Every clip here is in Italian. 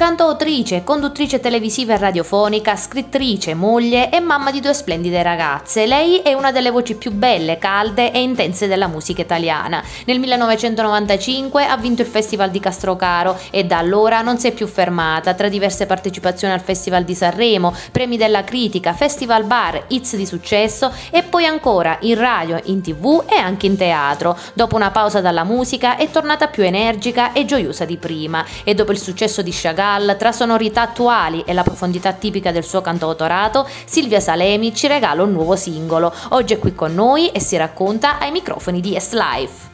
Cantautrice, conduttrice televisiva e radiofonica, scrittrice, moglie e mamma di due splendide ragazze, lei è una delle voci più belle, calde e intense della musica italiana. Nel 1995 ha vinto il Festival di Castrocaro e da allora non si è più fermata, tra diverse partecipazioni al Festival di Sanremo, premi della critica, festival bar, hits di successo e poi ancora in radio, in tv e anche in teatro. Dopo una pausa dalla musica è tornata più energica e gioiosa di prima e dopo il successo di Chagall Royale, tra sonorità attuali e la profondità tipica del suo cantautorato, Silvia Salemi ci regala un nuovo singolo. Oggi è qui con noi e si racconta ai microfoni di S-Life.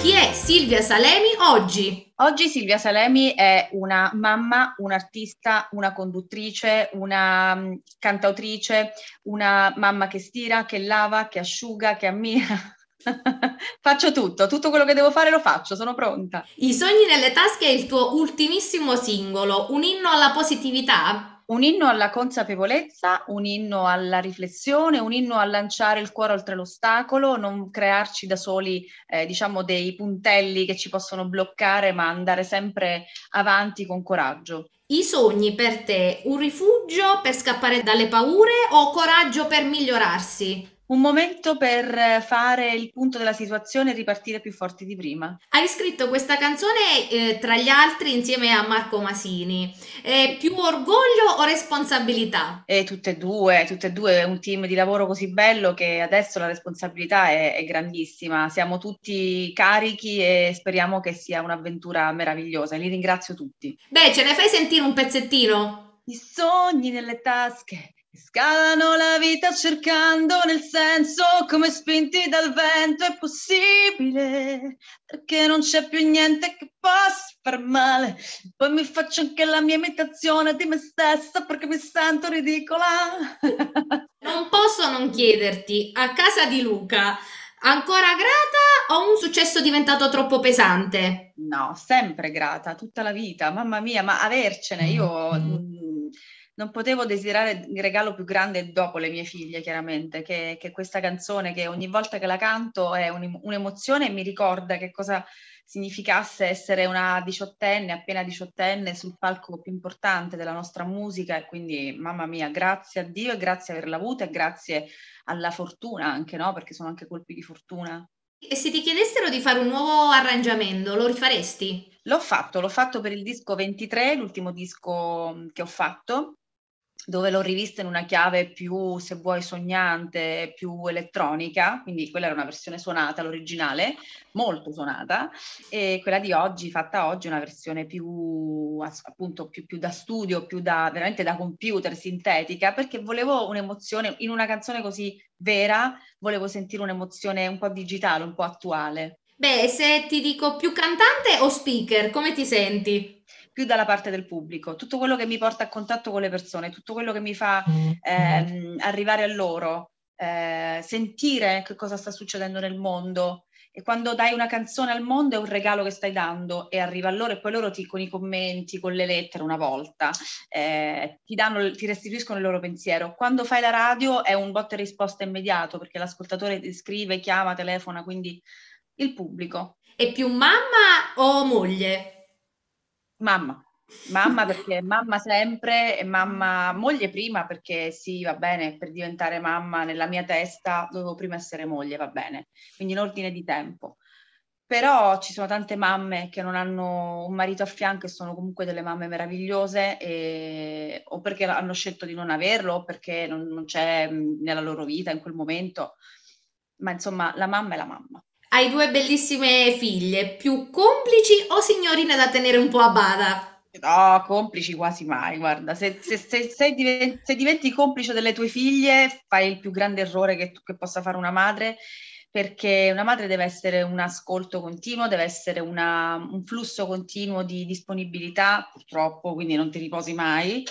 Chi è Silvia Salemi oggi? Oggi Silvia Salemi è una mamma, un'artista, una conduttrice, una mm, cantautrice, una mamma che stira, che lava, che asciuga, che ammira, faccio tutto, tutto quello che devo fare lo faccio, sono pronta. I sogni nelle tasche è il tuo ultimissimo singolo, un inno alla positività? Un inno alla consapevolezza, un inno alla riflessione, un inno a lanciare il cuore oltre l'ostacolo, non crearci da soli, eh, diciamo, dei puntelli che ci possono bloccare, ma andare sempre avanti con coraggio. I sogni per te, un rifugio per scappare dalle paure o coraggio per migliorarsi? Un momento per fare il punto della situazione e ripartire più forti di prima. Hai scritto questa canzone eh, tra gli altri insieme a Marco Masini. Eh, più orgoglio o responsabilità? Eh, tutte e due, tutte e due. È un team di lavoro così bello che adesso la responsabilità è, è grandissima. Siamo tutti carichi e speriamo che sia un'avventura meravigliosa. Li ringrazio tutti. Beh, ce ne fai sentire un pezzettino? I sogni nelle tasche Scalano la vita cercando nel senso come spinti dal vento è possibile perché non c'è più niente che possa far male. Poi mi faccio anche la mia imitazione di me stessa perché mi sento ridicola. non posso non chiederti, a casa di Luca, ancora grata o un successo diventato troppo pesante? No, sempre grata, tutta la vita, mamma mia, ma avercene io... Mm non potevo desiderare il regalo più grande dopo le mie figlie, chiaramente, che, che questa canzone che ogni volta che la canto è un, un'emozione e mi ricorda che cosa significasse essere una diciottenne, appena diciottenne, sul palco più importante della nostra musica e quindi, mamma mia, grazie a Dio e grazie averla avuta e grazie alla fortuna anche, no? Perché sono anche colpi di fortuna. E se ti chiedessero di fare un nuovo arrangiamento, lo rifaresti? L'ho fatto, l'ho fatto per il disco 23, l'ultimo disco che ho fatto, dove l'ho rivista in una chiave più, se vuoi, sognante, più elettronica, quindi quella era una versione suonata, l'originale, molto suonata, e quella di oggi, fatta oggi, è una versione più, appunto, più, più da studio, più da, veramente da computer, sintetica, perché volevo un'emozione, in una canzone così vera, volevo sentire un'emozione un po' digitale, un po' attuale. Beh, se ti dico più cantante o speaker, come ti senti? più dalla parte del pubblico. Tutto quello che mi porta a contatto con le persone, tutto quello che mi fa mm, mm. ehm, arrivare a loro, eh, sentire che cosa sta succedendo nel mondo. E quando dai una canzone al mondo è un regalo che stai dando e arriva a loro e poi loro ti, con i commenti, con le lettere una volta, eh, ti, danno, ti restituiscono il loro pensiero. Quando fai la radio è un botte e risposta immediato perché l'ascoltatore ti scrive, chiama, telefona, quindi il pubblico. E più mamma o moglie? Mamma, mamma perché mamma sempre e mamma, moglie prima perché sì, va bene, per diventare mamma nella mia testa dovevo prima essere moglie, va bene, quindi in ordine di tempo. Però ci sono tante mamme che non hanno un marito a fianco e sono comunque delle mamme meravigliose e, o perché hanno scelto di non averlo o perché non, non c'è nella loro vita in quel momento. Ma insomma, la mamma è la mamma. Hai due bellissime figlie, più complici o signorine da tenere un po' a bada? No, complici quasi mai, guarda, se, se, se, se diventi, diventi, complice delle tue figlie fai il più grande errore che, che possa fare una madre perché una madre deve essere un ascolto continuo, deve essere una, un flusso continuo di disponibilità, purtroppo, quindi non ti riposi mai,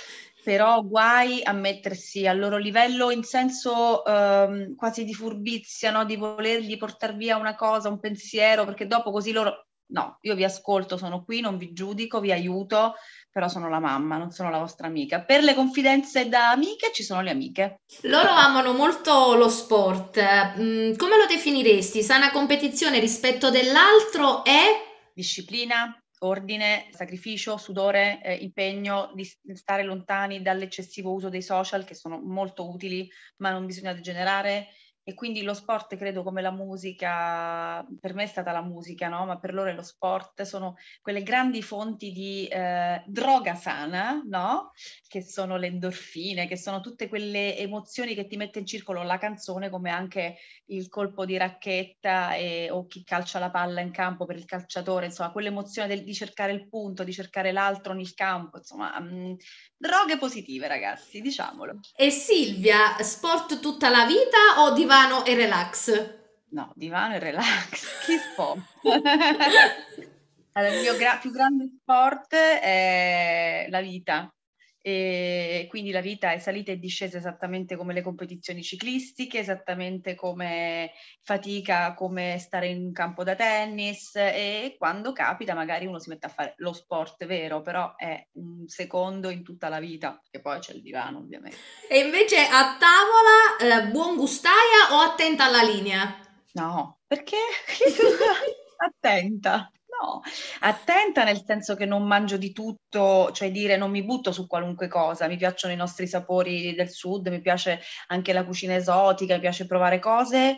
però guai a mettersi al loro livello in senso ehm, quasi di furbizia, no? di volergli portare via una cosa, un pensiero, perché dopo così loro... No, io vi ascolto, sono qui, non vi giudico, vi aiuto, però sono la mamma, non sono la vostra amica. Per le confidenze da amiche ci sono le amiche. Loro amano molto lo sport. Mm, come lo definiresti? Sana competizione rispetto dell'altro e... Disciplina, ordine, sacrificio, sudore, eh, impegno di stare lontani dall'eccessivo uso dei social che sono molto utili, ma non bisogna degenerare e quindi lo sport, credo come la musica, per me è stata la musica, no? ma per loro è lo sport, sono quelle grandi fonti di eh, droga sana, no? che sono le endorfine, che sono tutte quelle emozioni che ti mette in circolo la canzone, come anche il colpo di racchetta e, o chi calcia la palla in campo per il calciatore, insomma, quell'emozione del, di cercare il punto, di cercare l'altro nel campo, insomma, mh, mm, droghe positive ragazzi, diciamolo. E Silvia, sport tutta la vita o di divano e relax. No, divano e relax, che sport. allora, il mio gra- più grande sport è la vita, e quindi la vita è salita e discesa esattamente come le competizioni ciclistiche, esattamente come fatica, come stare in un campo da tennis e quando capita magari uno si mette a fare lo sport vero, però è un secondo in tutta la vita, che poi c'è il divano ovviamente. E invece a tavola eh, buon gustaia o attenta alla linea? No, perché? attenta. No, attenta nel senso che non mangio di tutto, cioè dire non mi butto su qualunque cosa, mi piacciono i nostri sapori del sud, mi piace anche la cucina esotica, mi piace provare cose,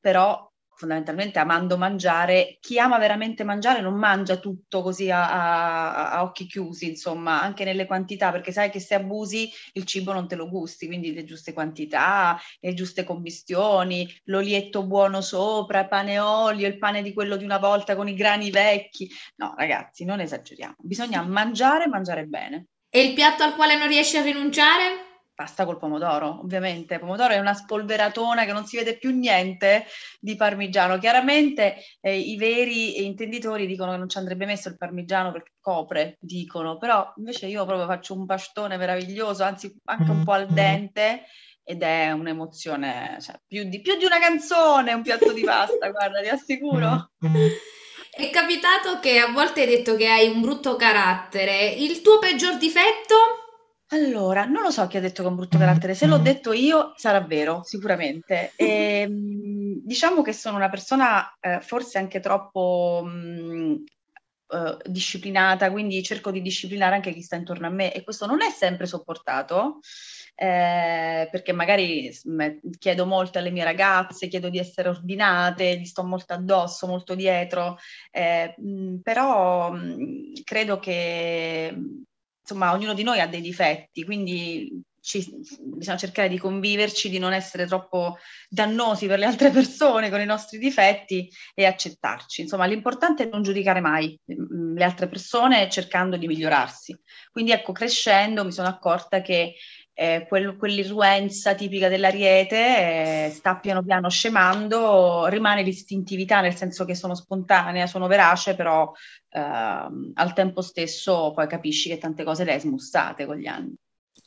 però fondamentalmente amando mangiare, chi ama veramente mangiare non mangia tutto così a, a, a, occhi chiusi, insomma, anche nelle quantità, perché sai che se abusi il cibo non te lo gusti, quindi le giuste quantità, le giuste commistioni, l'olietto buono sopra, pane olio, il pane di quello di una volta con i grani vecchi. No, ragazzi, non esageriamo, bisogna mangiare e mangiare bene. E il piatto al quale non riesci a rinunciare? pasta col pomodoro, ovviamente. pomodoro è una spolveratona che non si vede più niente di parmigiano. Chiaramente eh, i veri intenditori dicono che non ci andrebbe messo il parmigiano perché copre, dicono, però invece io proprio faccio un pastone meraviglioso, anzi anche un po' al mm-hmm. dente ed è un'emozione, cioè, più, di, più di una canzone, un piatto di pasta, guarda, ti assicuro. È capitato che a volte hai detto che hai un brutto carattere. Il tuo peggior difetto? Allora, non lo so chi ha detto che è un brutto carattere, se l'ho mm. detto io sarà vero, sicuramente. E, ehm, diciamo che sono una persona eh, forse anche troppo mh, mm, eh, disciplinata, quindi cerco di disciplinare anche chi sta intorno a me e questo non è sempre sopportato, eh, perché magari mh, mm, eh, chiedo molto alle mie ragazze, chiedo di essere ordinate, gli sto molto addosso, molto dietro, mh, eh, però credo che insomma, ognuno di noi ha dei difetti, quindi ci, bisogna cercare di conviverci, di non essere troppo dannosi per le altre persone con i nostri difetti e accettarci. Insomma, l'importante è non giudicare mai mm, le altre persone cercando di migliorarsi. Quindi ecco, crescendo mi sono accorta che eh, quel, quell'irruenza tipica dell'ariete eh, sta piano piano scemando, rimane l'istintività nel senso che sono spontanea, sono verace, però ehm, al tempo stesso poi capisci che tante cose le hai smussate con gli anni.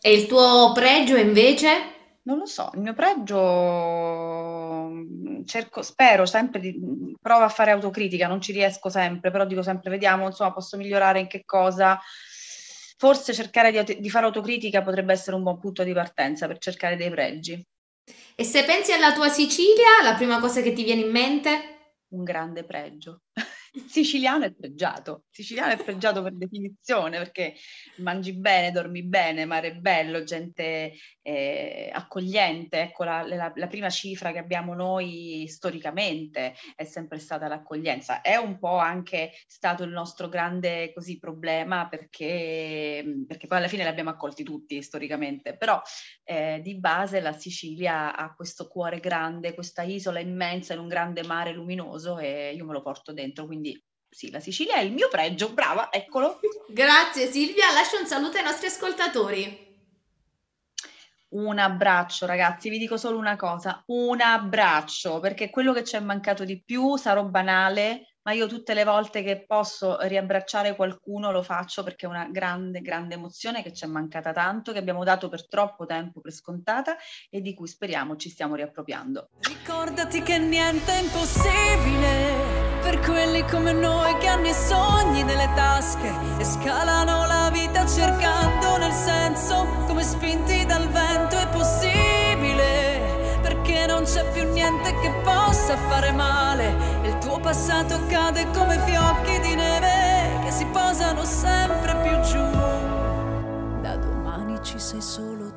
E il tuo pregio invece? Non lo so, il mio pregio cerco, spero sempre di provo a fare autocritica, non ci riesco sempre, però dico sempre vediamo, insomma, posso migliorare in che cosa forse cercare di, di fare autocritica potrebbe essere un buon punto di partenza per cercare dei pregi. E se pensi alla tua Sicilia, la prima cosa che ti viene in mente? Un grande pregio. Siciliano è pregiato, siciliano è pregiato per definizione perché mangi bene, dormi bene, mare bello, gente eh, accogliente, ecco la, la, la, prima cifra che abbiamo noi storicamente è sempre stata l'accoglienza, è un po' anche stato il nostro grande così, problema perché, perché poi alla fine l'abbiamo accolti tutti storicamente, però eh, di base la Sicilia ha questo cuore grande, questa isola immensa in un grande mare luminoso e io me lo porto dentro, quindi quindi sì, la Sicilia è il mio pregio, brava, eccolo. Grazie Silvia, lascio un saluto ai nostri ascoltatori. Un abbraccio ragazzi, vi dico solo una cosa, un abbraccio, perché quello che ci è mancato di più, sarò banale, ma io tutte le volte che posso riabbracciare qualcuno lo faccio perché è una grande, grande emozione che ci è mancata tanto, che abbiamo dato per troppo tempo per scontata e di cui speriamo ci stiamo riappropriando. Ricordati che niente è impossibile per quelli come noi che hanno i sogni nelle tasche e scalano la vita cercando nel senso come spinti dal vento è possibile perché non c'è più niente che possa fare male il tuo passato cade come fiocchi di neve che si posano sempre più giù da domani ci sei solo